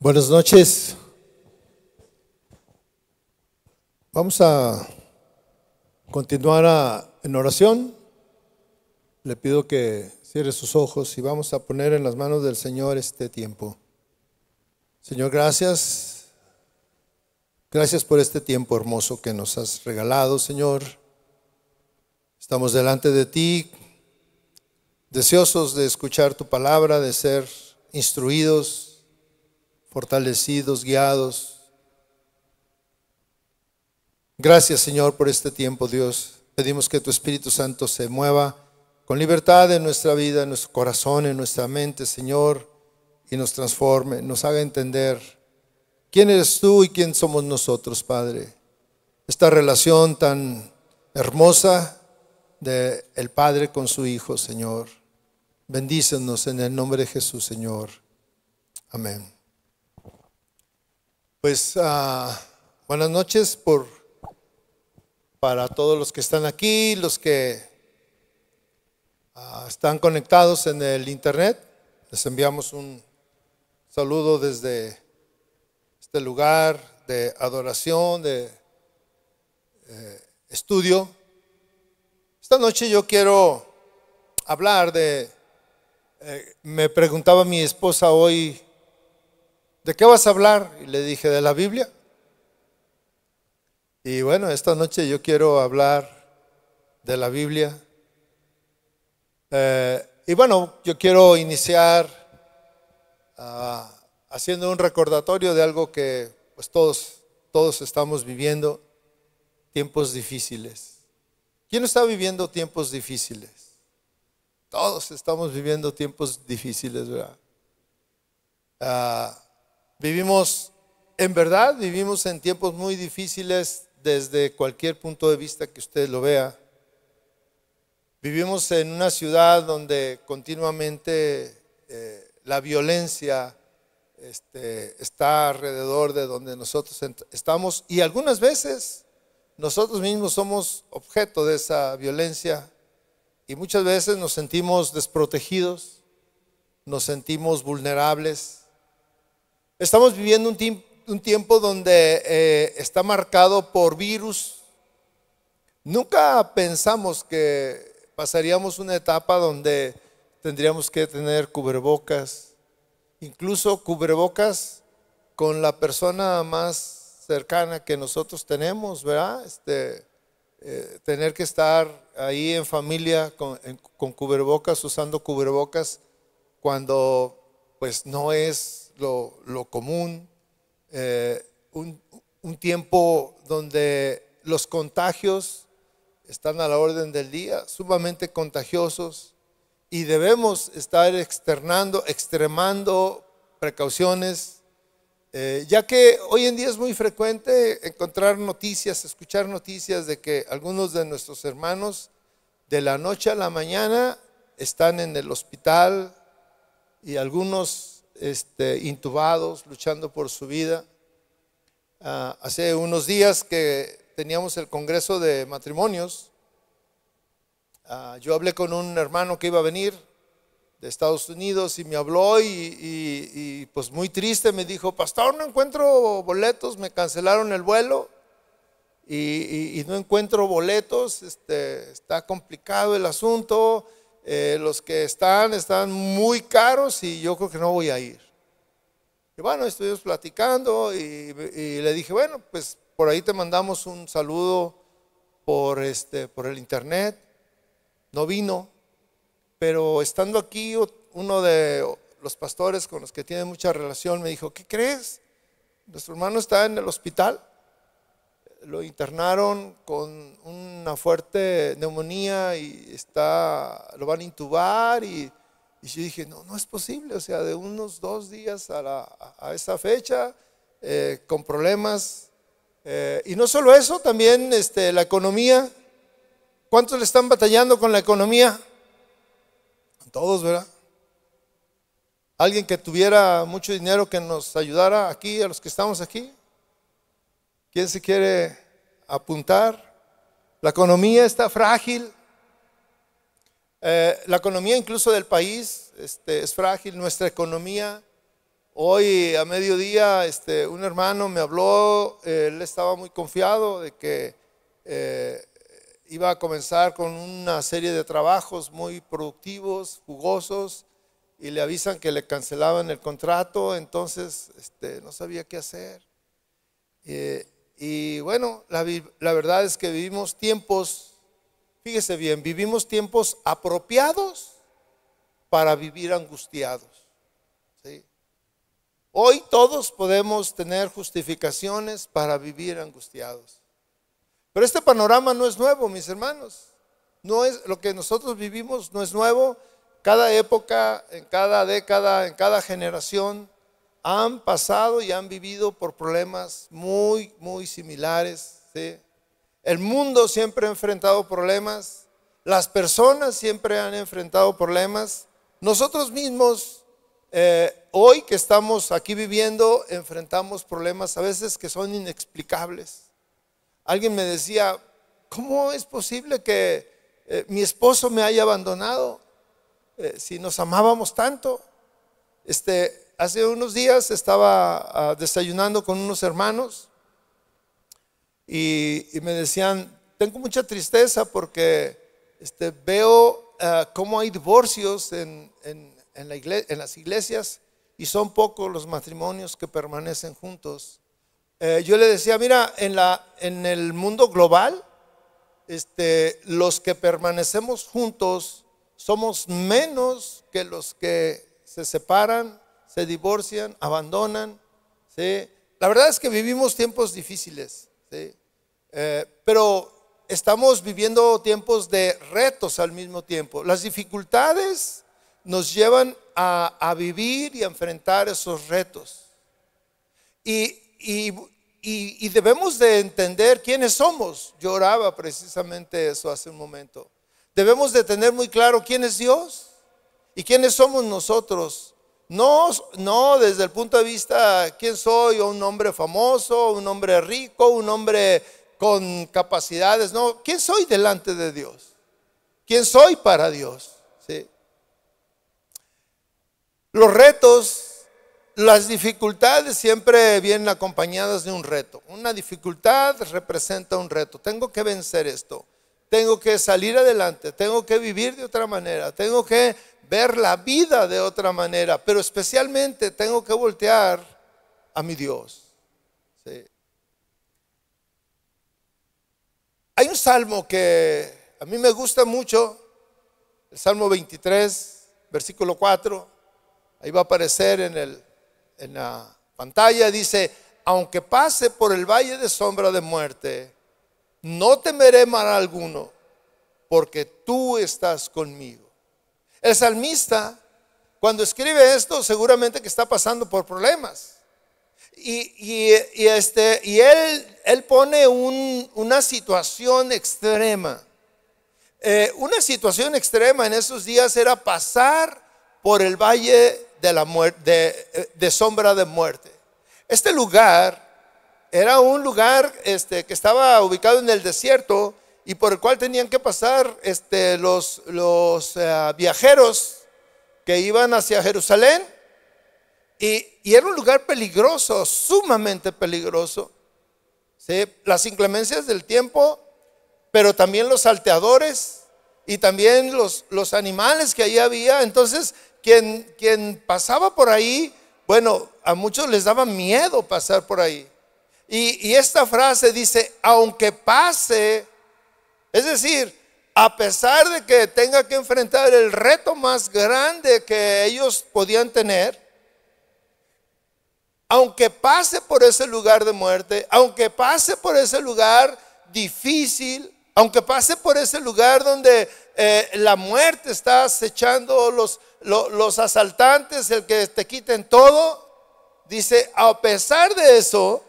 Buenas noches. Vamos a continuar en oración. Le pido que cierre sus ojos y vamos a poner en las manos del Señor este tiempo. Señor, gracias. Gracias por este tiempo hermoso que nos has regalado, Señor. Estamos delante de ti, deseosos de escuchar tu palabra, de ser instruidos, fortalecidos, guiados. Gracias Señor por este tiempo, Dios. Pedimos que tu Espíritu Santo se mueva con libertad en nuestra vida, en nuestro corazón, en nuestra mente, Señor, y nos transforme, nos haga entender quién eres tú y quién somos nosotros, Padre. Esta relación tan hermosa del Padre con su Hijo, Señor. Bendícenos en el nombre de Jesús, Señor. Amén. Pues ah, buenas noches por, para todos los que están aquí, los que ah, están conectados en el internet. Les enviamos un saludo desde este lugar de adoración, de eh, estudio. Esta noche yo quiero hablar de, eh, me preguntaba mi esposa hoy, ¿de qué vas a hablar? Y le dije, de la Biblia. Y bueno, esta noche yo quiero hablar de la Biblia. Eh, y bueno, yo quiero iniciar ah, haciendo un recordatorio de algo que pues todos, todos estamos viviendo, tiempos difíciles. ¿Quién está viviendo tiempos difíciles? Todos estamos viviendo tiempos difíciles, ¿verdad? Ah, Vivimos, en verdad, vivimos en tiempos muy difíciles desde cualquier punto de vista que usted lo vea. Vivimos en una ciudad donde continuamente eh, la violencia este, está alrededor de donde nosotros estamos y algunas veces nosotros mismos somos objeto de esa violencia y muchas veces nos sentimos desprotegidos, nos sentimos vulnerables Estamos viviendo un, un tiempo donde eh, está marcado por virus. Nunca pensamos que pasaríamos una etapa donde tendríamos que tener cubrebocas, incluso cubrebocas con la persona más cercana que nosotros tenemos, ¿verdad? Este, eh, tener que estar ahí en familia con, con cubrebocas, usando cubrebocas, cuando pues no es lo, común, eh, un, tiempo donde los contagios están a la orden del día, sumamente contagiosos, y debemos estar externando, extremando precauciones, eh, ya que hoy en día es muy frecuente encontrar noticias, escuchar noticias de que algunos de nuestros hermanos de la noche a la mañana están en el hospital y algunos este, intubados, luchando por su vida. Ah, hace unos días que teníamos el Congreso de Matrimonios, ah, yo hablé con un hermano que iba a venir de Estados Unidos y me habló y, pues muy triste me dijo, pastor, no encuentro boletos, me cancelaron el vuelo. Y, no encuentro boletos, este, está complicado el asunto, eh, los que están están muy caros y yo creo que no voy a ir. Y bueno, estuvimos platicando y, y le dije, bueno, pues por ahí te mandamos un saludo por, este, por el internet. No vino, pero estando aquí uno de los pastores con los que tiene mucha relación me dijo, ¿qué crees? Nuestro hermano está en el hospital lo internaron con una fuerte neumonía y está, lo van a intubar y, yo dije, no, no es posible, o sea, de unos dos días a, a esa fecha, eh, con problemas. Eh, y no solo eso, también este, la economía. ¿Cuántos le están batallando con la economía? Todos, ¿verdad? Alguien que tuviera mucho dinero que nos ayudara aquí, a los que estamos aquí. ¿Quién se quiere apuntar? La economía está frágil. Eh, la economía incluso del país este, es frágil. Nuestra economía. Hoy a mediodía este, un hermano me habló, eh, él estaba muy confiado de que eh, iba a comenzar con una serie de trabajos muy productivos, jugosos, y le avisan que le cancelaban el contrato, entonces este, no sabía qué hacer. Eh, y bueno, la, verdad es que vivimos tiempos, fíjese bien, vivimos tiempos apropiados para vivir angustiados. Hoy todos podemos tener justificaciones para vivir angustiados. Pero este panorama no es nuevo, mis hermanos. No es lo que nosotros vivimos no es nuevo. Cada época, en cada década, en cada generación han pasado y han vivido por problemas muy, muy similares. El mundo siempre ha enfrentado problemas, las personas siempre han enfrentado problemas. Nosotros mismos, eh, hoy que estamos aquí viviendo, enfrentamos problemas a veces que son inexplicables. Alguien me decía, ¿cómo es posible que eh, mi esposo me haya abandonado eh, si nos amábamos tanto? Este, hace unos días estaba ah, desayunando con unos hermanos y, me decían, tengo mucha tristeza porque este, veo ah, cómo hay divorcios en, las iglesias y son pocos los matrimonios que permanecen juntos. Eh, yo le decía, mira, en, la, el mundo global, este, los que permanecemos juntos somos menos que los que se separan se divorcian, abandonan. ¿sí? La verdad es que vivimos tiempos difíciles, eh, pero estamos viviendo tiempos de retos al mismo tiempo. Las dificultades nos llevan a, vivir y a enfrentar esos retos. Y, debemos de entender quiénes somos. Yo oraba precisamente eso hace un momento. Debemos de tener muy claro quién es Dios y quiénes somos nosotros no, no desde el punto de vista quién soy, un hombre famoso, un hombre rico, un hombre con capacidades, no, quién soy delante de Dios, quién soy para Dios. Los retos, las dificultades siempre vienen acompañadas de un reto. Una dificultad representa un reto. Tengo que vencer esto tengo que salir adelante, tengo que vivir de otra manera, tengo que ver la vida de otra manera, pero especialmente tengo que voltear a mi Dios. Hay un salmo que a mí me gusta mucho, el Salmo 23, versículo 4, ahí va a aparecer en, el, en la pantalla, dice, aunque pase por el valle de sombra de muerte, no temeré mal alguno, porque tú estás conmigo. El salmista, cuando escribe esto, seguramente que está pasando por problemas. Y, este, y él, él pone una situación extrema. Eh, una situación extrema en esos días era pasar por el valle de, la eh, de, sombra de muerte. Este lugar era un lugar este, que estaba ubicado en el desierto, y por el cual tenían que pasar este, los, eh, viajeros que iban hacia Jerusalén. Y, era un lugar peligroso, sumamente peligroso. Las inclemencias del tiempo, pero también los salteadores y también los, animales que allí había. Entonces, quien, pasaba por ahí, bueno, a muchos les daba miedo pasar por ahí. y esta frase dice, aunque pase es decir, a pesar de que tenga que enfrentar el reto más grande que ellos podían tener, aunque pase por ese lugar de muerte, aunque pase por ese lugar difícil, aunque pase por ese lugar donde eh, la muerte está acechando los, los asaltantes, el que te quiten todo, dice, a pesar de eso,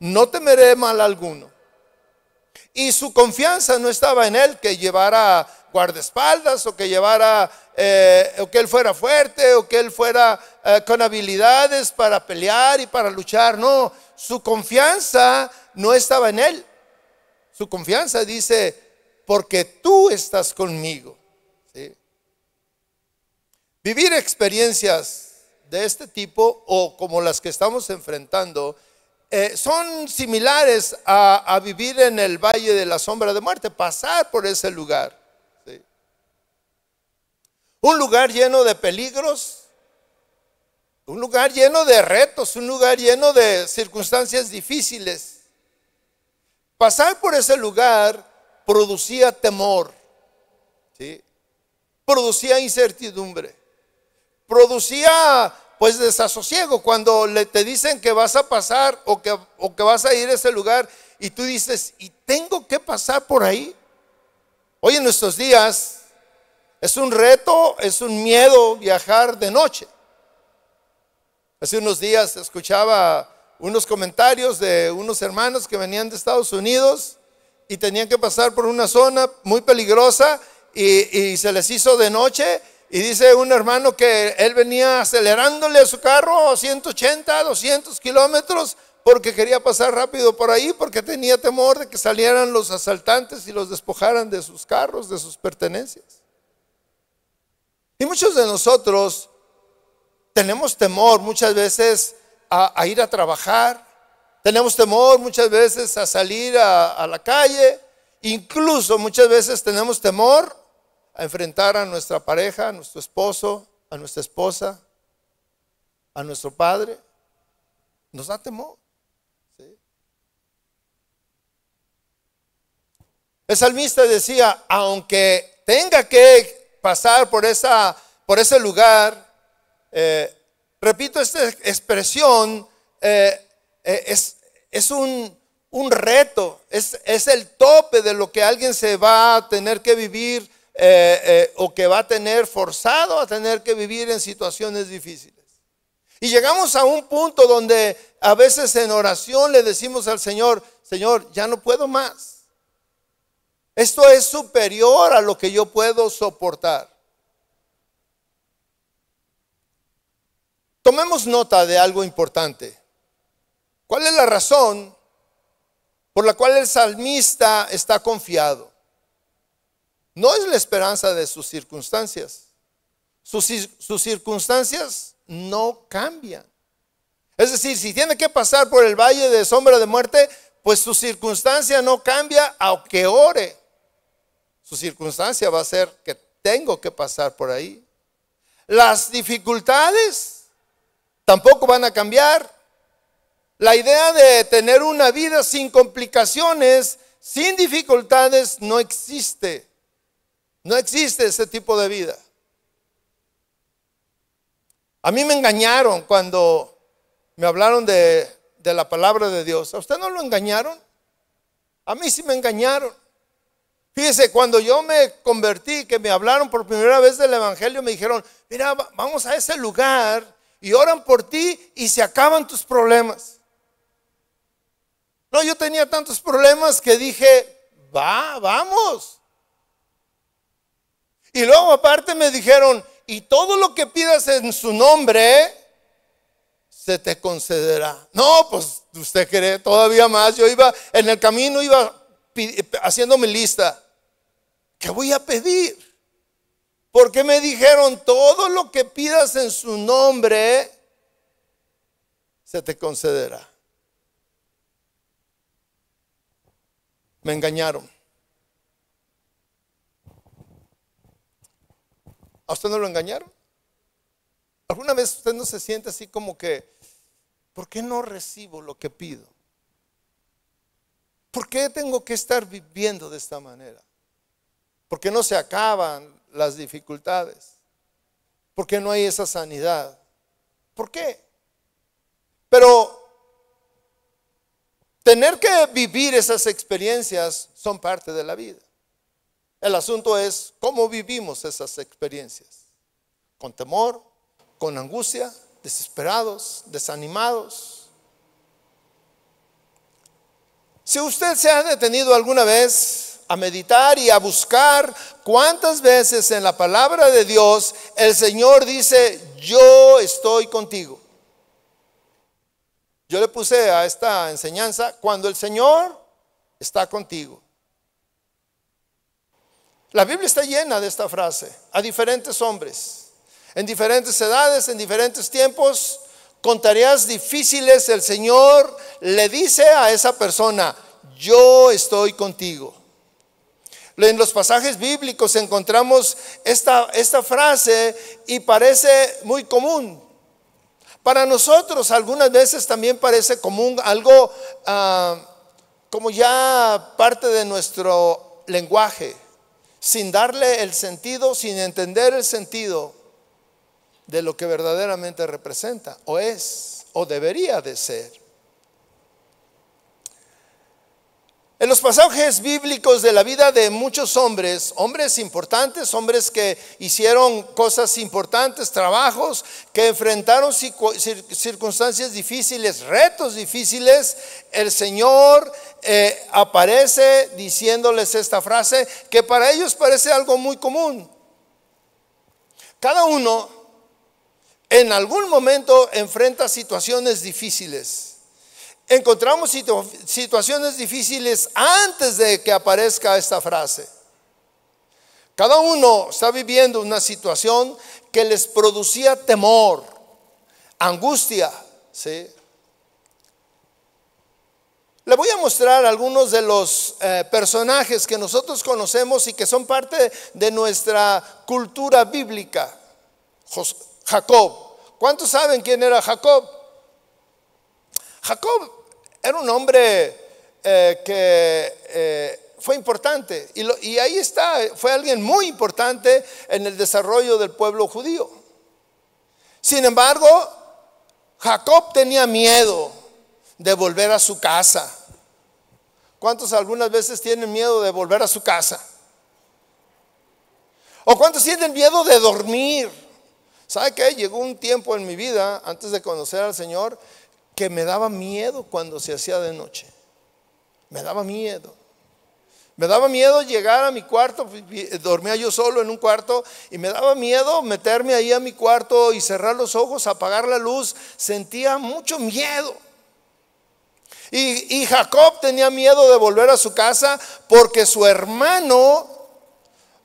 no temeré mal alguno y su confianza no estaba en él que llevara guardaespaldas o que llevara eh, o que él fuera fuerte o que él fuera eh, con habilidades para pelear y para luchar. No, su confianza no estaba en él. Su confianza dice, porque tú estás conmigo. Vivir experiencias de este tipo o como las que estamos enfrentando eh, son similares a, vivir en el valle de la sombra de muerte, pasar por ese lugar. Un lugar lleno de peligros, un lugar lleno de retos, un lugar lleno de circunstancias difíciles. Pasar por ese lugar producía temor, producía incertidumbre, producía pues desasosiego, cuando le, te dicen que vas a pasar o que, que vas a ir a ese lugar y tú dices, ¿y tengo que pasar por ahí? Hoy en nuestros días es un reto, es un miedo viajar de noche. Hace unos días escuchaba unos comentarios de unos hermanos que venían de Estados Unidos y tenían que pasar por una zona muy peligrosa y se les hizo de noche y dice un hermano que él venía acelerándole a su carro a 180, 200 kilómetros porque quería pasar rápido por ahí, porque tenía temor de que salieran los asaltantes y los despojaran de sus carros, de sus pertenencias. Y muchos de nosotros tenemos temor muchas veces a, ir a trabajar, tenemos temor muchas veces a salir a, a la calle, incluso muchas veces tenemos temor a enfrentar a nuestra pareja, a nuestro esposo, a nuestra esposa, a nuestro padre, nos da temor. El salmista decía, aunque tenga que pasar por, esa, por ese lugar, eh, repito, esta expresión eh, eh, es, un, reto, es, es, el tope de lo que alguien se va a tener que vivir eh, eh, o que va a tener forzado a tener que vivir en situaciones difíciles. Y llegamos a un punto donde a veces en oración le decimos al Señor, Señor, ya no puedo más. Esto es superior a lo que yo puedo soportar. Tomemos nota de algo importante. ¿Cuál es la razón por la cual el salmista está confiado? No es la esperanza de sus circunstancias. Sus, circunstancias no cambian. Es decir, si tiene que pasar por el valle de sombra de muerte, pues su circunstancia no cambia aunque ore. Su circunstancia va a ser que tengo que pasar por ahí. Las dificultades tampoco van a cambiar. La idea de tener una vida sin complicaciones, sin dificultades, no existe. No existe ese tipo de vida. A mí me engañaron cuando me hablaron de, la palabra de Dios. ¿A usted no lo engañaron? A mí sí me engañaron. Fíjese, cuando yo me convertí, que me hablaron por primera vez del Evangelio, me dijeron, mira, vamos a ese lugar y oran por ti y se acaban tus problemas. No, yo tenía tantos problemas que dije, va, vamos. Y luego aparte me dijeron, y todo lo que pidas en su nombre, se te concederá. No, pues usted cree todavía más. Yo iba, en el camino iba Haciéndome lista. ¿Qué voy a pedir? Porque me dijeron, todo lo que pidas en su nombre, se te concederá. Me engañaron. ¿A usted no lo engañaron? ¿Alguna vez usted no se siente así como que, ¿por qué no recibo lo que pido? ¿Por qué tengo que estar viviendo de esta manera? ¿Por qué no se acaban las dificultades? ¿Por qué no hay esa sanidad? ¿Por qué? Pero tener que vivir esas experiencias son parte de la vida. El asunto es cómo vivimos esas experiencias. Con temor, con angustia, desesperados, desanimados. Si usted se ha detenido alguna vez a meditar y a buscar cuántas veces en la palabra de Dios el Señor dice, yo estoy contigo. Yo le puse a esta enseñanza, cuando el Señor está contigo. La Biblia está llena de esta frase, a diferentes hombres, en diferentes edades, en diferentes tiempos, con tareas difíciles, el Señor le dice a esa persona, yo estoy contigo. En los pasajes bíblicos encontramos esta, frase y parece muy común. Para nosotros algunas veces también parece común algo ah, como ya parte de nuestro lenguaje sin darle el sentido, sin entender el sentido de lo que verdaderamente representa, o es, o debería de ser. En los pasajes bíblicos de la vida de muchos hombres, hombres importantes, hombres que hicieron cosas importantes, trabajos, que enfrentaron circunstancias difíciles, retos difíciles, el Señor eh, aparece diciéndoles esta frase que para ellos parece algo muy común. Cada uno en algún momento enfrenta situaciones difíciles encontramos situaciones difíciles antes de que aparezca esta frase. Cada uno está viviendo una situación que les producía temor, angustia, ¿sí? Le voy a mostrar algunos de los eh, personajes que nosotros conocemos y que son parte de nuestra cultura bíblica. Jacob. ¿Cuántos saben quién era Jacob? Jacob era un hombre eh, que eh, fue importante y, y ahí está, fue alguien muy importante en el desarrollo del pueblo judío. Sin embargo, Jacob tenía miedo de volver a su casa. ¿Cuántos algunas veces tienen miedo de volver a su casa? ¿O cuántos tienen miedo de dormir? ¿Sabe qué? Llegó un tiempo en mi vida, antes de conocer al Señor, que me daba miedo cuando se hacía de noche. Me daba miedo. Me daba miedo llegar a mi cuarto, dormía yo solo en un cuarto y me daba miedo meterme ahí a mi cuarto y cerrar los ojos, apagar la luz. Sentía mucho miedo. Y, y Jacob tenía miedo de volver a su casa porque su hermano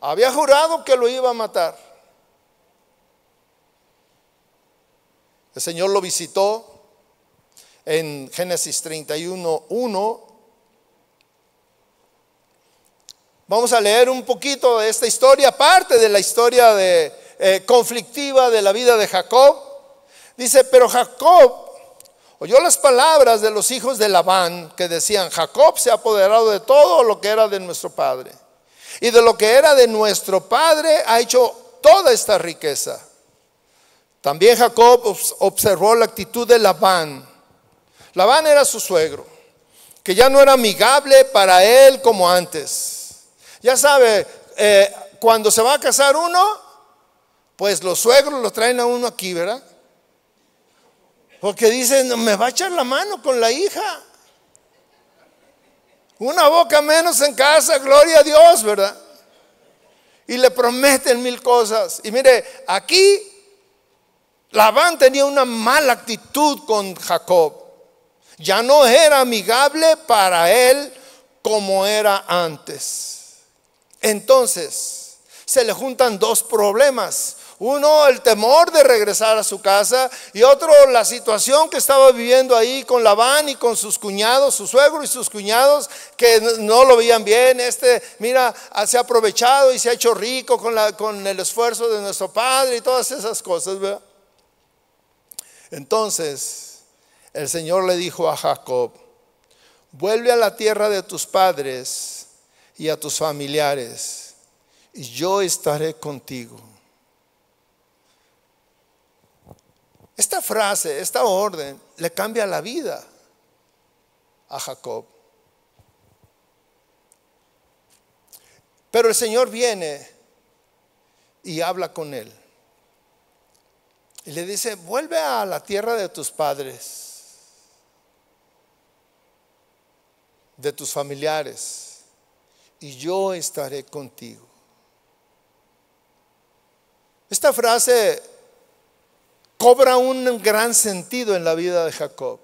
había jurado que lo iba a matar. El Señor lo visitó en Génesis 31, 1. Vamos a leer un poquito de esta historia, parte de la historia de, eh, conflictiva de la vida de Jacob. Dice, pero Jacob oyó las palabras de los hijos de Labán que decían, Jacob se ha apoderado de todo lo que era de nuestro padre. Y de lo que era de nuestro padre ha hecho toda esta riqueza. También Jacob observó la actitud de Labán Labán era su suegro, que ya no era amigable para él como antes. Ya sabe, eh, cuando se va a casar uno, pues los suegros lo traen a uno aquí, ¿verdad? Porque dicen, me va a echar la mano con la hija. Una boca menos en casa, gloria a Dios, ¿verdad? Y le prometen mil cosas. Y mire, aquí Labán tenía una mala actitud con Jacob. Ya no era amigable para él como era antes. Entonces, se le juntan dos problemas. Uno, el temor de regresar a su casa y otro, la situación que estaba viviendo ahí con Labán y con sus cuñados, su suegro y sus cuñados que no lo veían bien. Este, mira, ah, se ha aprovechado y se ha hecho rico con, el esfuerzo de nuestro padre y todas esas cosas, Entonces, el Señor le dijo a Jacob, vuelve a la tierra de tus padres y a tus familiares, y yo estaré contigo. Esta frase, esta orden, le cambia la vida a Jacob. Pero el Señor viene y habla con él. Y le dice, vuelve a la tierra de tus padres de tus familiares, y yo estaré contigo. Esta frase cobra un gran sentido en la vida de Jacob.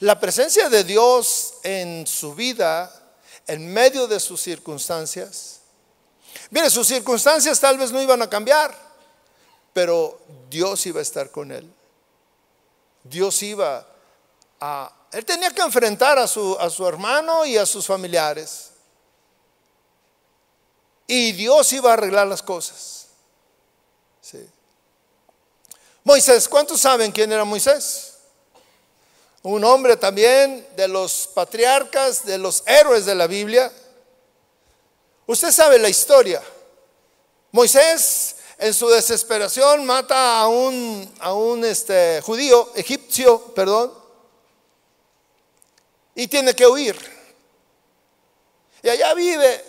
La presencia de Dios en su vida, en medio de sus circunstancias. Mire, sus circunstancias tal vez no iban a cambiar, pero Dios iba a estar con él. Dios iba a él tenía que enfrentar a su, a su hermano y a sus familiares. Y Dios iba a arreglar las cosas. Moisés, ¿cuántos saben quién era Moisés? Un hombre también de los patriarcas, de los héroes de la Biblia. Usted sabe la historia. Moisés en su desesperación mata a un, a un este, judío, egipcio, perdón, y tiene que huir. Y allá vive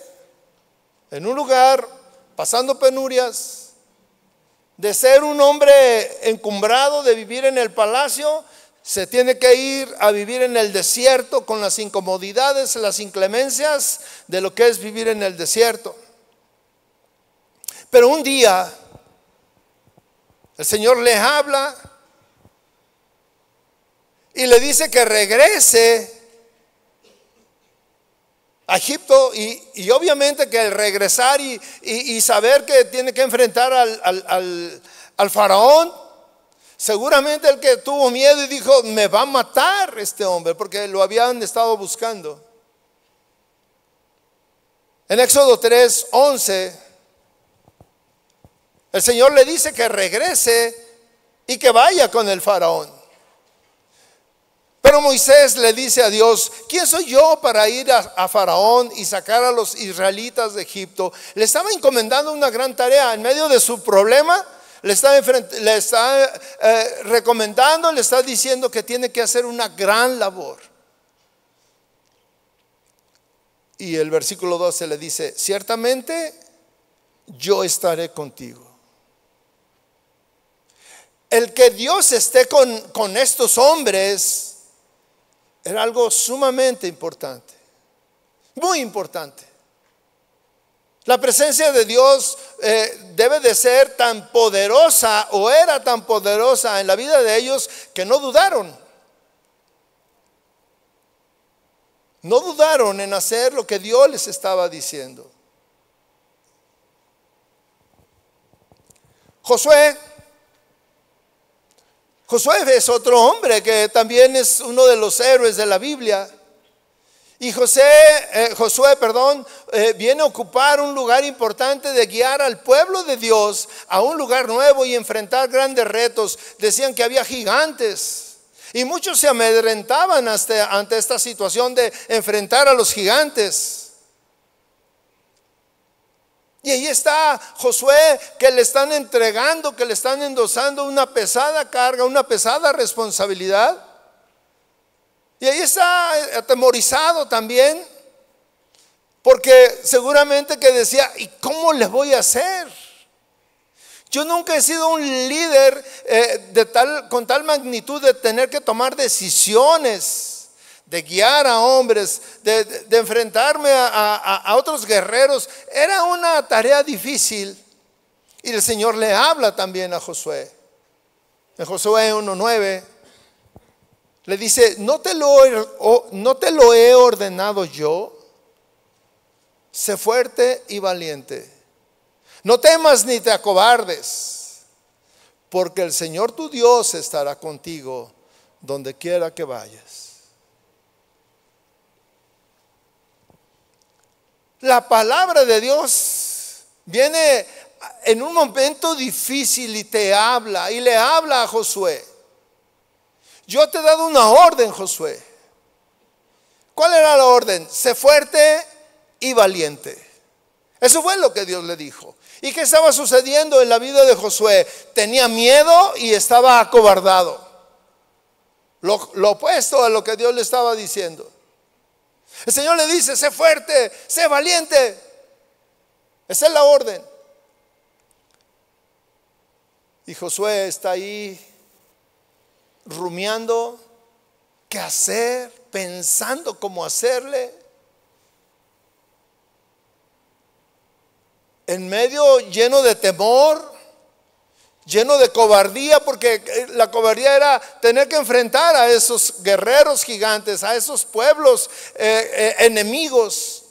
en un lugar pasando penurias, de ser un hombre encumbrado, de vivir en el palacio, se tiene que ir a vivir en el desierto con las incomodidades, las inclemencias de lo que es vivir en el desierto. Pero un día el Señor le habla y le dice que regrese Egipto y, obviamente que al regresar y, saber que tiene que enfrentar al, al faraón, seguramente el que tuvo miedo y dijo, me va a matar este hombre, porque lo habían estado buscando. En Éxodo 3, 11, el Señor le dice que regrese y que vaya con el faraón. Pero Moisés le dice a Dios, ¿quién soy yo para ir a, Faraón y sacar a los israelitas de Egipto? Le estaba encomendando una gran tarea en medio de su problema. Le está, eh, recomendando, le está diciendo que tiene que hacer una gran labor. Y el versículo 12 le dice, ciertamente yo estaré contigo. El que Dios esté con, con estos hombres era algo sumamente importante, muy importante. La presencia de Dios eh, debe de ser tan poderosa o era tan poderosa en la vida de ellos que no dudaron. No dudaron en hacer lo que Dios les estaba diciendo. Josué Josué es otro hombre que también es uno de los héroes de la Biblia. Y José, eh, Josué, perdón, eh, viene a ocupar un lugar importante de guiar al pueblo de Dios a un lugar nuevo y enfrentar grandes retos. Decían que había gigantes. Y muchos se amedrentaban ante esta situación de enfrentar a los gigantes. Y ahí está Josué que le están entregando, que le están endosando una pesada carga, una pesada responsabilidad. Y ahí está eh, atemorizado también, porque seguramente que decía, ¿y cómo les voy a hacer? Yo nunca he sido un líder eh, de tal, con tal magnitud de tener que tomar decisiones de guiar a hombres, de, enfrentarme a, otros guerreros, era una tarea difícil. Y el Señor le habla también a Josué. En Josué 1.9 le dice, ¿No te, lo, ¿no te lo he ordenado yo? Sé fuerte y valiente. No temas ni te acobardes, porque el Señor tu Dios estará contigo donde quiera que vayas. La palabra de Dios viene en un momento difícil y te habla y le habla a Josué. Yo te he dado una orden, Josué. ¿Cuál era la orden? Sé fuerte y valiente. Eso fue lo que Dios le dijo. ¿Y qué estaba sucediendo en la vida de Josué? Tenía miedo y estaba acobardado. Lo, opuesto a lo que Dios le estaba diciendo. El Señor le dice, sé fuerte, sé valiente. Esa es la orden. Y Josué está ahí rumiando qué hacer, pensando cómo hacerle. En medio lleno de temor, lleno de cobardía, porque eh, la cobardía era tener que enfrentar a esos guerreros gigantes, a esos pueblos eh, eh, enemigos.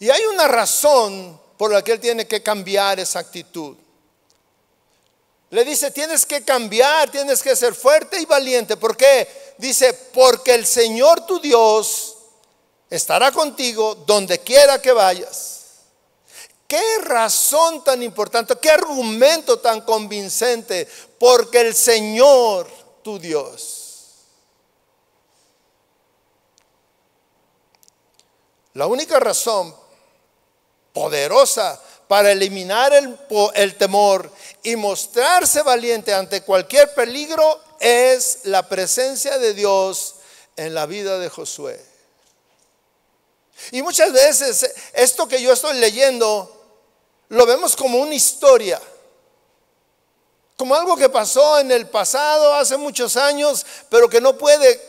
Y hay una razón por la que él tiene que cambiar esa actitud. Le dice, tienes que cambiar, tienes que ser fuerte y valiente. ¿Por qué? Dice, porque el Señor tu Dios estará contigo donde quiera que vayas. Qué razón tan importante, qué argumento tan convincente, porque el Señor, tu Dios, La única razón poderosa para eliminar el, temor y mostrarse valiente ante cualquier peligro es la presencia de Dios en la vida de Josué. Y muchas veces esto que yo estoy leyendo lo vemos como una historia, como algo que pasó en el pasado hace muchos años, pero que no puede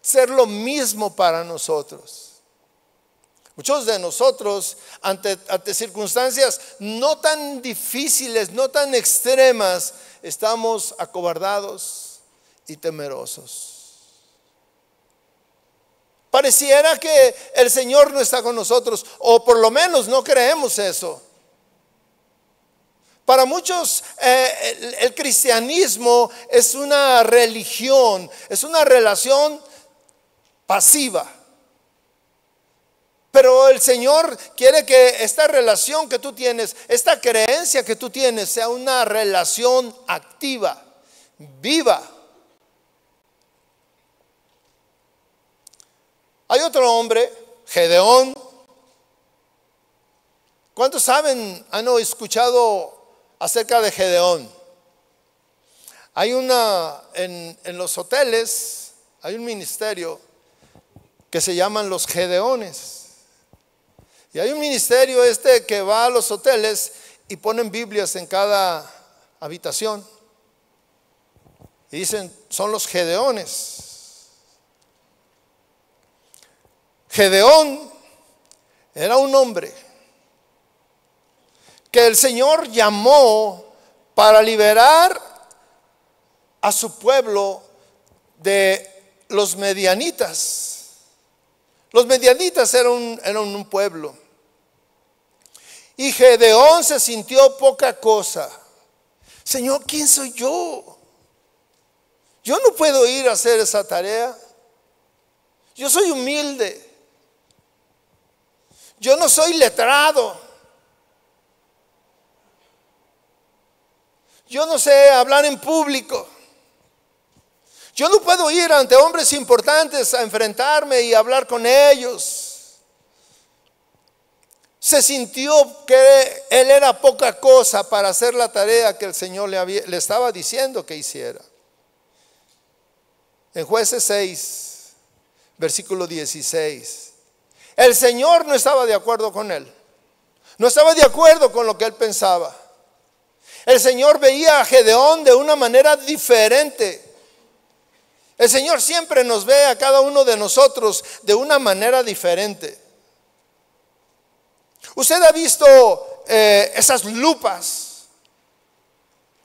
ser lo mismo para nosotros. Muchos de nosotros, ante, circunstancias no tan difíciles, no tan extremas, estamos acobardados y temerosos. Pareciera que el Señor no está con nosotros, o por lo menos no creemos eso. Para muchos eh, el, el cristianismo es una religión, es una relación pasiva. Pero el Señor quiere que esta relación que tú tienes, esta creencia que tú tienes, sea una relación activa, viva. Hay otro hombre, Gedeón. ¿Cuántos saben, han escuchado acerca de Gedeón. Hay una, en, en los hoteles, hay un ministerio que se llaman los Gedeones. Y hay un ministerio este que va a los hoteles y ponen Biblias en cada habitación. Y dicen, son los Gedeones. Gedeón era un hombre el Señor llamó para liberar a su pueblo de los medianitas. Los medianitas eran un, un pueblo. Y Gedeón se sintió poca cosa. Señor, ¿quién soy yo? Yo no puedo ir a hacer esa tarea. Yo soy humilde. Yo no soy letrado. Yo no sé hablar en público. Yo no puedo ir ante hombres importantes a enfrentarme y hablar con ellos. Se sintió que él era poca cosa para hacer la tarea que el Señor le, le estaba diciendo que hiciera. En jueces 6, versículo 16, el Señor no estaba de acuerdo con él. No estaba de acuerdo con lo que él pensaba. El Señor veía a Gedeón de una manera diferente. El Señor siempre nos ve a cada uno de nosotros de una manera diferente. Usted ha visto eh, esas lupas.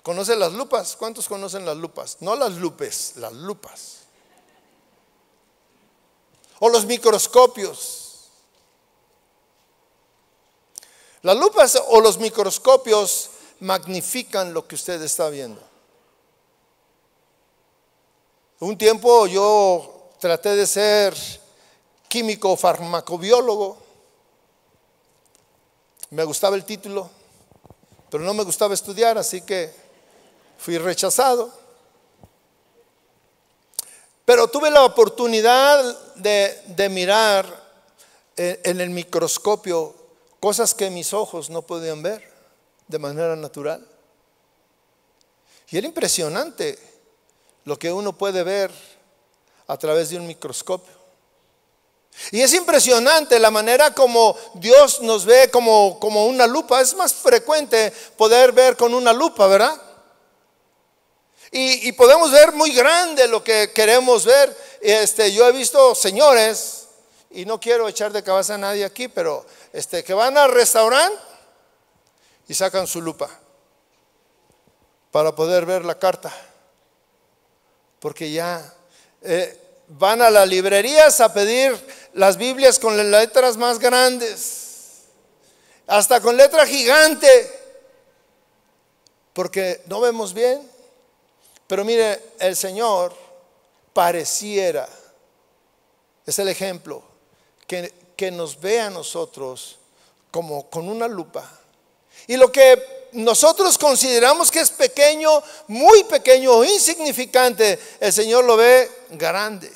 ¿Conoce las lupas? ¿Cuántos conocen las lupas? No las lupes, las lupas. O los microscopios. Las lupas o los microscopios magnifican lo que usted está viendo. Un tiempo yo traté de ser químico farmacobiólogo. Me gustaba el título, pero no me gustaba estudiar, así que fui rechazado. Pero tuve la oportunidad de, mirar eh, en el microscopio cosas que mis ojos no podían ver de manera natural. Y era impresionante lo que uno puede ver a través de un microscopio. Y es impresionante la manera como Dios nos ve como, como una lupa. Es más frecuente poder ver con una lupa, ¿verdad? Y, y, podemos ver muy grande lo que queremos ver. Este, yo he visto señores, y no quiero echar de cabeza a nadie aquí, pero este, que van al restaurante y sacan su lupa para poder ver la carta. Porque ya eh, van a las librerías a pedir las Biblias con las letras más grandes, hasta con letra gigante, porque no vemos bien. Pero mire, el Señor pareciera, es el ejemplo, que nos ve a nosotros como con una lupa y lo que nosotros consideramos que es pequeño, muy pequeño insignificante, el Señor lo ve grande.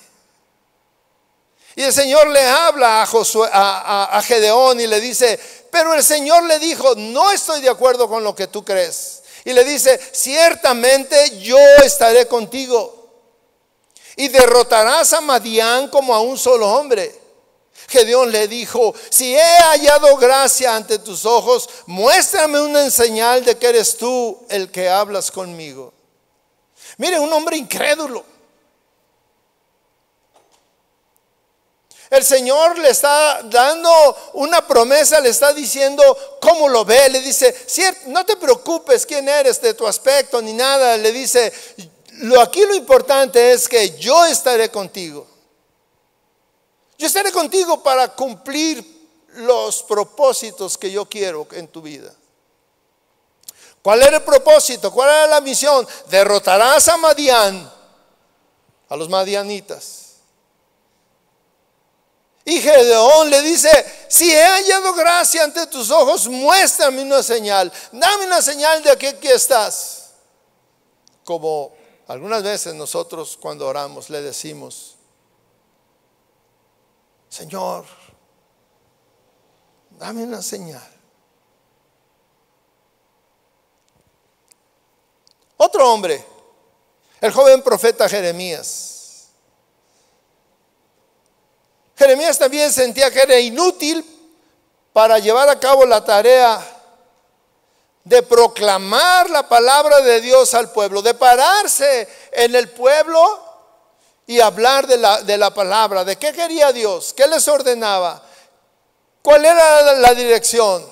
Y el Señor le habla a, Josué, a Gedeón y le dice, pero el Señor le dijo, no estoy de acuerdo con lo que tú crees. Y le dice, ciertamente yo estaré contigo. Y derrotarás a Madián como a un solo hombre. Gedeón le dijo, si he hallado gracia ante tus ojos, muéstrame una señal de que eres tú el que hablas conmigo. Mire, un hombre incrédulo. El Señor le está dando una promesa, le está diciendo cómo lo ve. Le dice, no te preocupes quién eres de tu aspecto ni nada. Le dice, lo, aquí lo importante es que yo estaré contigo. Yo estaré contigo para cumplir los propósitos que yo quiero en tu vida. ¿Cuál era el propósito? ¿Cuál era la misión? Derrotarás a Madián, a los madianitas. Y Gedeón le dice, si he hallado gracia ante tus ojos, muéstrame una señal, dame una señal de que aquí estás. Como algunas veces nosotros cuando oramos le decimos, Señor, dame una señal. Otro hombre, el joven profeta Jeremías. Jeremías también sentía que era inútil para llevar a cabo la tarea de proclamar la palabra de Dios al pueblo, de pararse en el pueblo y hablar de la, de la palabra, de qué quería Dios, qué les ordenaba, cuál era la dirección.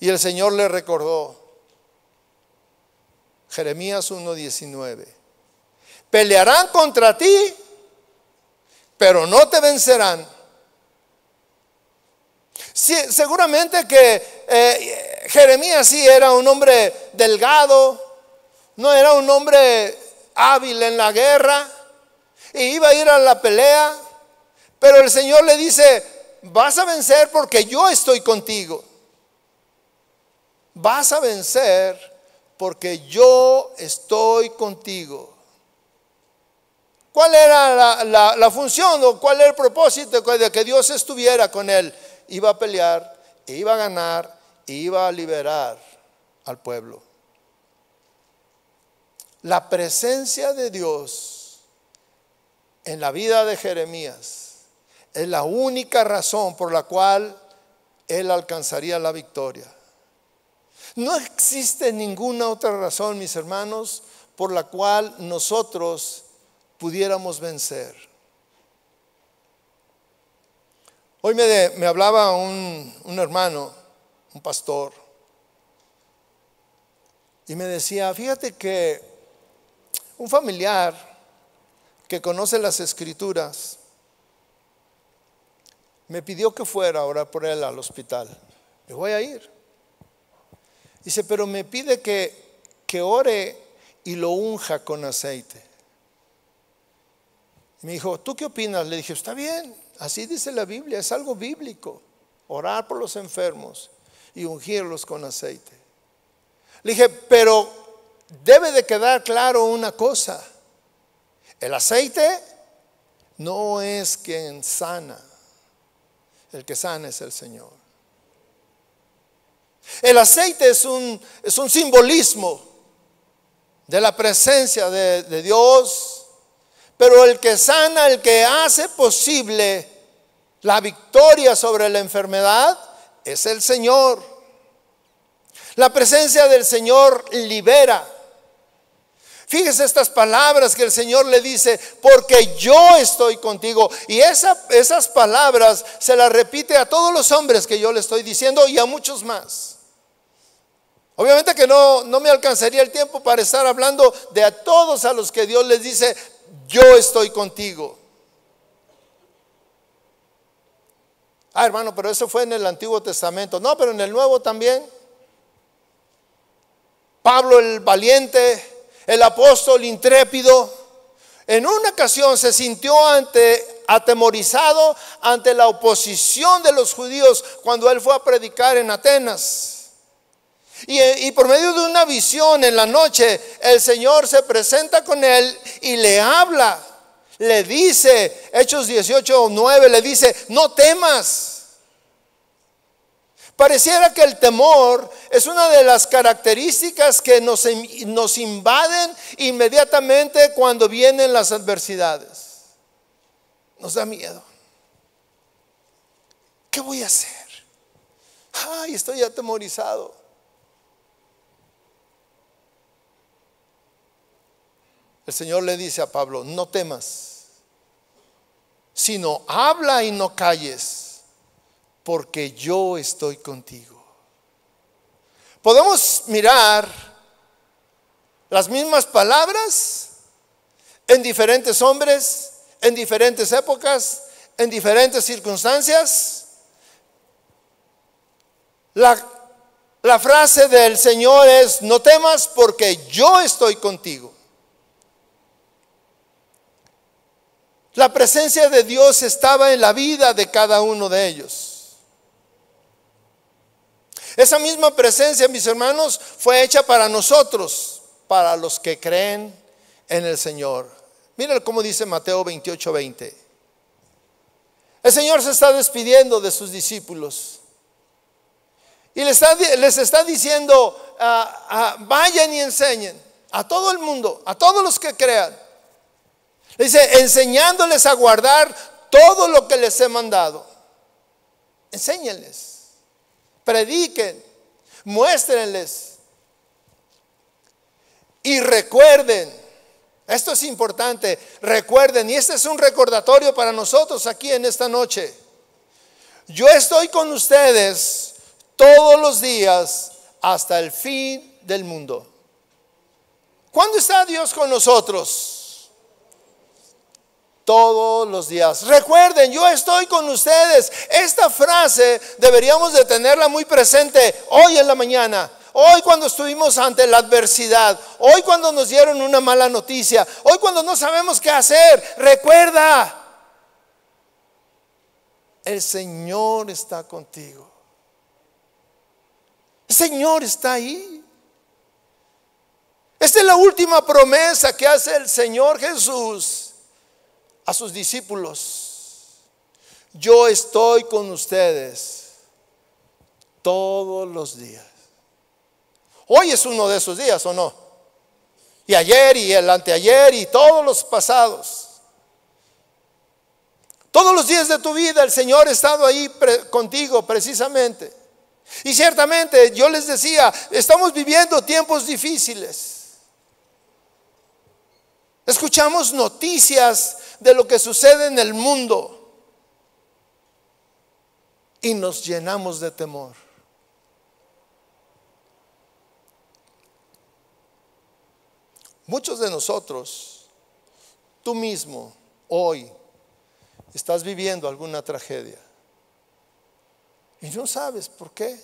Y el Señor le recordó, Jeremías 1.19, pelearán contra ti, pero no te vencerán. seguramente que eh, Jeremías sí era un hombre delgado, no era un hombre hábil en la guerra, y iba a ir a la pelea, pero el Señor le dice, vas a vencer porque yo estoy contigo. Vas a vencer porque yo estoy contigo. ¿Cuál era la, función o cuál era el propósito de que Dios estuviera con él? Iba a pelear, iba a ganar, iba a liberar al pueblo. La presencia de Dios en la vida de Jeremías es la única razón por la cual él alcanzaría la victoria. No existe ninguna otra razón, mis hermanos, por la cual nosotros pudiéramos vencer. Hoy me, hablaba un, un hermano, un pastor, y me decía, fíjate que un familiar que conoce las escrituras, me pidió que fuera a orar por él al hospital. Le voy a ir. Dice, pero me pide que, que ore y lo unja con aceite. Me dijo, ¿tú qué opinas? Le dije, está bien, así dice la Biblia, es algo bíblico, orar por los enfermos y ungirlos con aceite. Le dije, pero debe de quedar claro una cosa. El aceite no es quien sana. El que sana es el Señor. El aceite es un, es un simbolismo de la presencia de, de Dios, pero el que sana, el que hace posible la victoria sobre la enfermedad, es el Señor. La presencia del Señor libera. Fíjese estas palabras que el Señor le dice, porque yo estoy contigo. Y esas palabras se las repite a todos los hombres que yo le estoy diciendo y a muchos más. Obviamente que no, no me alcanzaría el tiempo para estar hablando de a todos a los que Dios les dice, yo estoy contigo. Ah, hermano, pero eso fue en el Antiguo Testamento. No, pero en el Nuevo también. Pablo el valiente el apóstol intrépido, en una ocasión se sintió ante, atemorizado ante la oposición de los judíos cuando él fue a predicar en Atenas. Y, y, por medio de una visión en la noche, el Señor se presenta con él y le habla. Le dice, Hechos 18, 9, le dice, no temas. Pareciera que el temor es una de las características que nos, invaden inmediatamente cuando vienen las adversidades. Nos da miedo. ¿Qué voy a hacer? Ay, estoy atemorizado. El Señor le dice a Pablo, no temas, sino habla y no calles porque yo estoy contigo. Podemos mirar las mismas palabras en diferentes hombres, en diferentes épocas, en diferentes circunstancias. La, frase del Señor es, no temas porque yo estoy contigo. La presencia de Dios estaba en la vida de cada uno de ellos. Esa misma presencia, mis hermanos, fue hecha para nosotros, para los que creen en el Señor. Miren cómo dice Mateo 28, 20. El Señor se está despidiendo de sus discípulos. Y les está, diciendo, ah, ah, vayan y enseñen a todo el mundo, a todos los que crean. Dice, enseñándoles a guardar todo lo que les he mandado. Enséñenles prediquen, muéstrenles y recuerden. Esto es importante, recuerden, y este es un recordatorio para nosotros aquí en esta noche. Yo estoy con ustedes todos los días hasta el fin del mundo. ¿Cuándo está Dios con nosotros? todos los días. Recuerden, yo estoy con ustedes. Esta frase deberíamos de tenerla muy presente hoy en la mañana. Hoy cuando estuvimos ante la adversidad, hoy cuando nos dieron una mala noticia, hoy cuando no sabemos qué hacer, recuerda, el Señor está contigo. El Señor está ahí. Esta es la última promesa que hace el Señor Jesús a sus discípulos, yo estoy con ustedes todos los días. Hoy es uno de esos días, ¿o no? Y ayer y el anteayer y todos los pasados. Todos los días de tu vida el Señor ha estado ahí contigo precisamente. Y ciertamente yo les decía, estamos viviendo tiempos difíciles. Escuchamos noticias de lo que sucede en el mundo y nos llenamos de temor. Muchos de nosotros, tú mismo, hoy, estás viviendo alguna tragedia y no sabes por qué,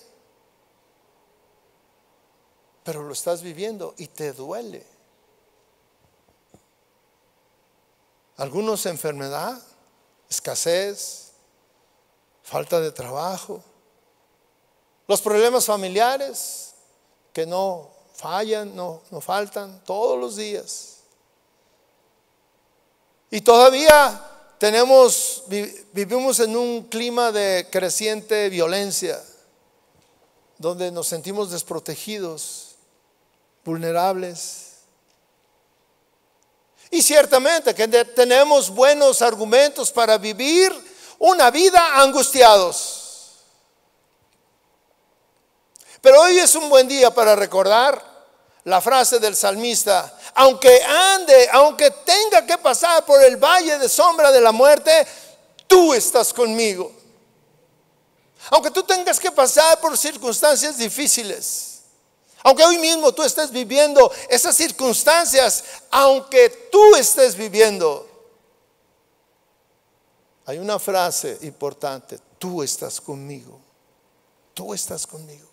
pero lo estás viviendo y te duele. Algunos enfermedad, escasez, falta de trabajo, los problemas familiares que no fallan, no, faltan todos los días. Y todavía tenemos, vivimos en un clima de creciente violencia, donde nos sentimos desprotegidos, vulnerables. Y ciertamente que tenemos buenos argumentos para vivir una vida angustiados. Pero hoy es un buen día para recordar la frase del salmista, aunque ande, aunque tenga que pasar por el valle de sombra de la muerte, tú estás conmigo. Aunque tú tengas que pasar por circunstancias difíciles, aunque hoy mismo tú estés viviendo esas circunstancias, aunque tú estés viviendo, hay una frase importante, tú estás conmigo, tú estás conmigo.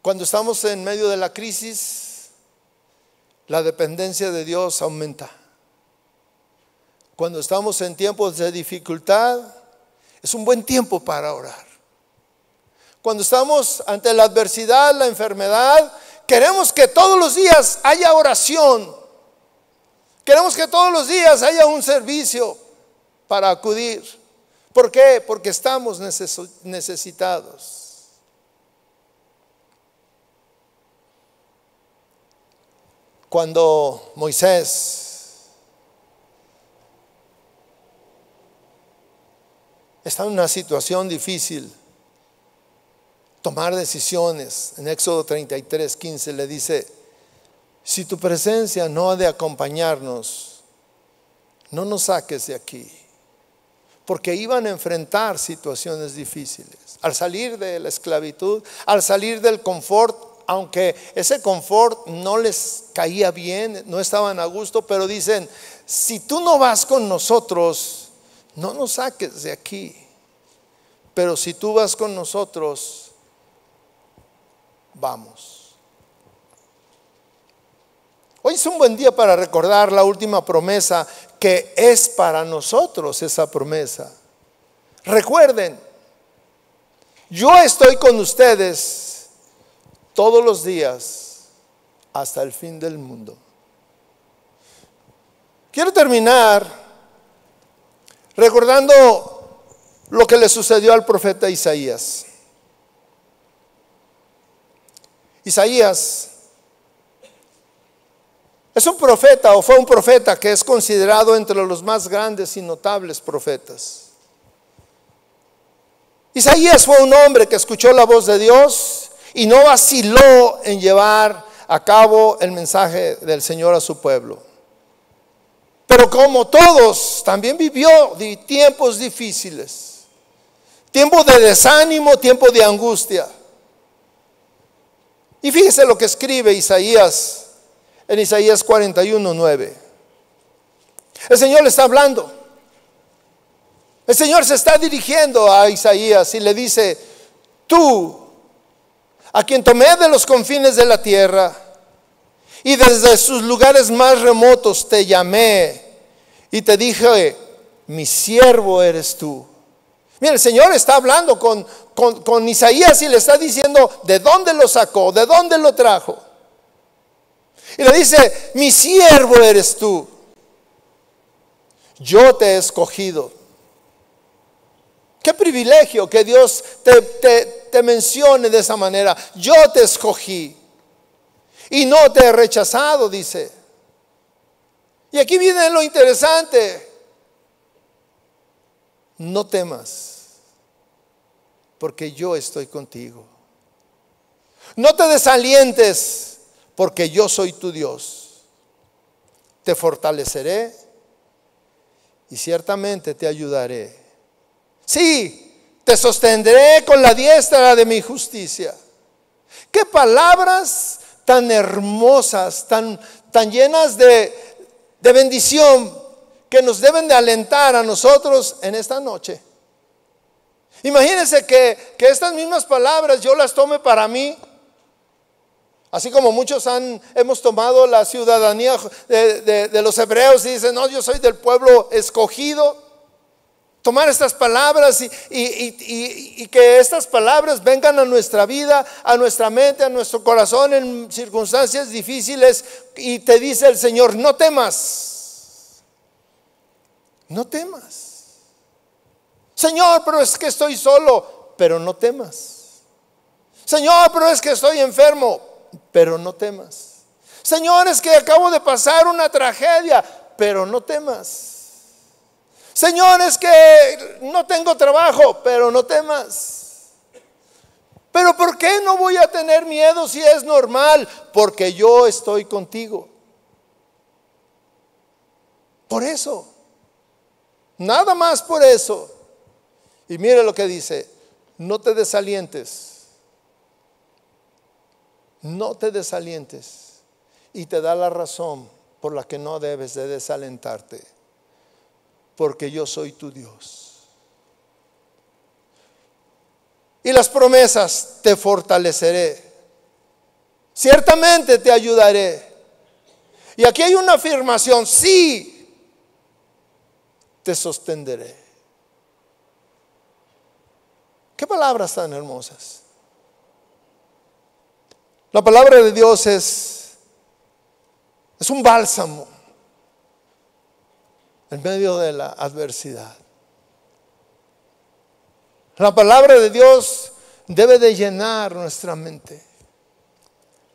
Cuando estamos en medio de la crisis, la dependencia de Dios aumenta. Cuando estamos en tiempos de dificultad, es un buen tiempo para orar. Cuando estamos ante la adversidad, la enfermedad, queremos que todos los días haya oración. Queremos que todos los días haya un servicio para acudir. ¿Por qué? Porque estamos necesitados. Cuando Moisés está en una situación difícil, tomar decisiones. En Éxodo 33, 15 le dice, si tu presencia no ha de acompañarnos, no nos saques de aquí, porque iban a enfrentar situaciones difíciles. Al salir de la esclavitud, al salir del confort, aunque ese confort no les caía bien, no estaban a gusto, pero dicen, si tú no vas con nosotros, no nos saques de aquí, pero si tú vas con nosotros, vamos. Hoy es un buen día para recordar la última promesa que es para nosotros esa promesa. Recuerden, yo estoy con ustedes todos los días hasta el fin del mundo. Quiero terminar recordando lo que le sucedió al profeta Isaías. Isaías es un profeta o fue un profeta que es considerado entre los más grandes y notables profetas. Isaías fue un hombre que escuchó la voz de Dios y no vaciló en llevar a cabo el mensaje del Señor a su pueblo. Pero como todos, también vivió tiempos difíciles, tiempos de desánimo, tiempos de angustia. Y fíjese lo que escribe Isaías en Isaías 41, 9. El Señor le está hablando. El Señor se está dirigiendo a Isaías y le dice, tú, a quien tomé de los confines de la tierra y desde sus lugares más remotos te llamé y te dije, mi siervo eres tú. Mira, el Señor está hablando con, con, Isaías y le está diciendo de dónde lo sacó, de dónde lo trajo. Y le dice, mi siervo eres tú. Yo te he escogido. Qué privilegio que Dios te, te mencione de esa manera. Yo te escogí. Y no te he rechazado, dice. Y aquí viene lo interesante no temas, porque yo estoy contigo. No te desalientes, porque yo soy tu Dios. Te fortaleceré y ciertamente te ayudaré. Sí, te sostendré con la diestra de mi justicia. Qué palabras tan hermosas, tan, tan llenas de, de bendición que nos deben de alentar a nosotros en esta noche. Imagínense que, estas mismas palabras yo las tome para mí Así como muchos han, hemos tomado la ciudadanía de, los hebreos y dicen, no, yo soy del pueblo escogido. Tomar estas palabras y, y, que estas palabras vengan a nuestra vida, a nuestra mente, a nuestro corazón en circunstancias difíciles. Y te dice el Señor, no temas. No temas. Señor, pero es que estoy solo, pero no temas. Señor, pero es que estoy enfermo, pero no temas. Señor, es que acabo de pasar una tragedia, pero no temas. Señor, es que no tengo trabajo, pero no temas. Pero ¿por qué no voy a tener miedo si es normal? Porque yo estoy contigo. Por eso. Nada más por eso. Y mire lo que dice, no te desalientes. No te desalientes. Y te da la razón por la que no debes de desalentarte. Porque yo soy tu Dios. Y las promesas te fortaleceré. Ciertamente te ayudaré. Y aquí hay una afirmación, sí, te sostendré. Qué palabras tan hermosas. La palabra de Dios es, es un bálsamo en medio de la adversidad. La palabra de Dios debe de llenar nuestra mente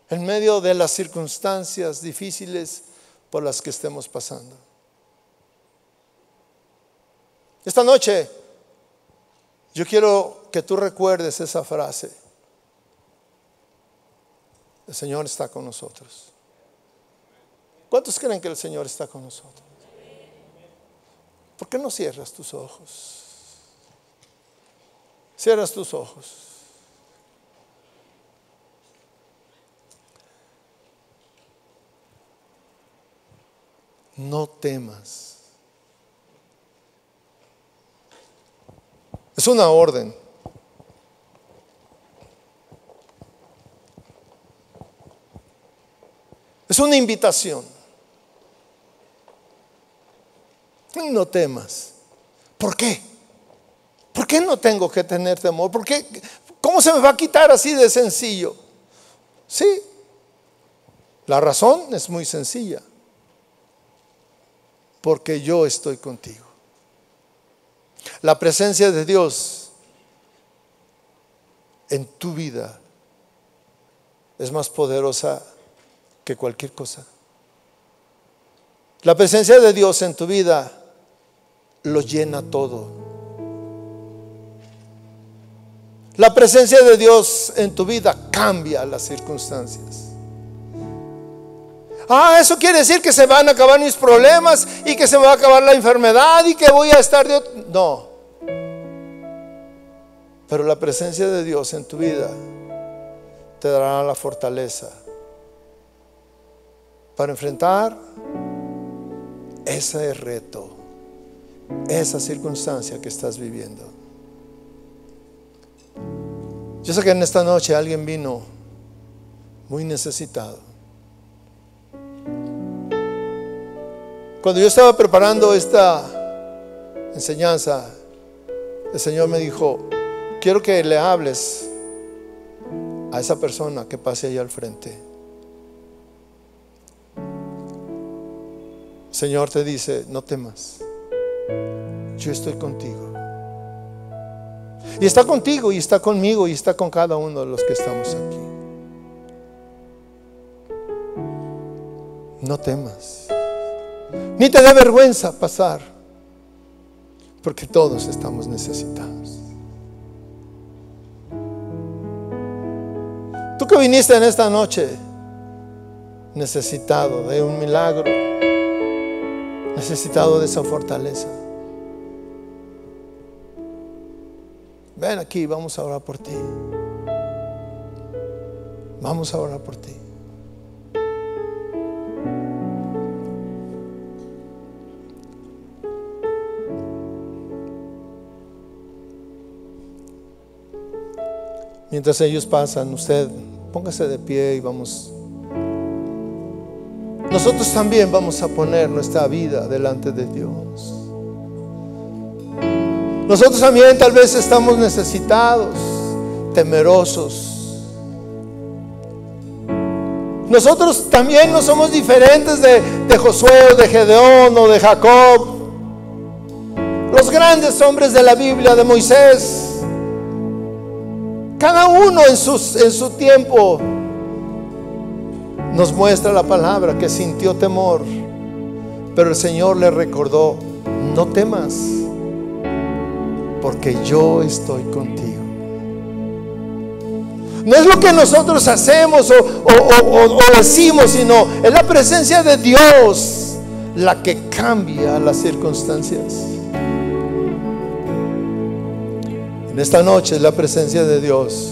en medio de las circunstancias difíciles por las que estemos pasando. Esta noche yo quiero que tú recuerdes esa frase. El Señor está con nosotros. ¿Cuántos creen que el Señor está con nosotros? ¿Por qué no cierras tus ojos? Cierras tus ojos. No temas. Es una orden. Es una invitación. No temas. ¿Por qué? ¿Por qué no tengo que tener temor? ¿Por qué? ¿Cómo se me va a quitar así de sencillo? Sí. La razón es muy sencilla. Porque yo estoy contigo. La presencia de Dios en tu vida es más poderosa que cualquier cosa. La presencia de Dios en tu vida lo llena todo. La presencia de Dios en tu vida cambia las circunstancias ah, eso quiere decir que se van a acabar mis problemas y que se me va a acabar la enfermedad y que voy a estar de otro... No. Pero la presencia de Dios en tu vida te dará la fortaleza para enfrentar ese reto, esa circunstancia que estás viviendo. Yo sé que en esta noche alguien vino muy necesitado. Cuando yo estaba preparando esta enseñanza, el Señor me dijo, quiero que le hables a esa persona que pase ahí al frente. Señor te dice, no temas, yo estoy contigo. Y está contigo y está conmigo y está con cada uno de los que estamos aquí. No temas. Ni te dé vergüenza pasar. Porque todos estamos necesitados. Tú que viniste en esta noche necesitado de un milagro, necesitado de esa fortaleza. Ven aquí, vamos a orar por ti. Vamos a orar por ti. Mientras ellos pasan, usted póngase de pie y vamos. Nosotros también vamos a poner nuestra vida delante de Dios. Nosotros también tal vez estamos necesitados, temerosos. Nosotros también no somos diferentes de, de Josué o de Gedeón o de Jacob, los grandes hombres de la Biblia, de Moisés. Cada uno en, su tiempo nos muestra la palabra que sintió temor, pero el Señor le recordó, no temas, porque yo estoy contigo. No es lo que nosotros hacemos o, o, o, decimos, sino es la presencia de Dios la que cambia las circunstancias. En esta noche es la presencia de Dios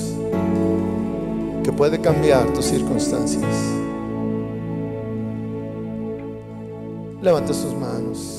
que puede cambiar tus circunstancias. Levanta sus manos.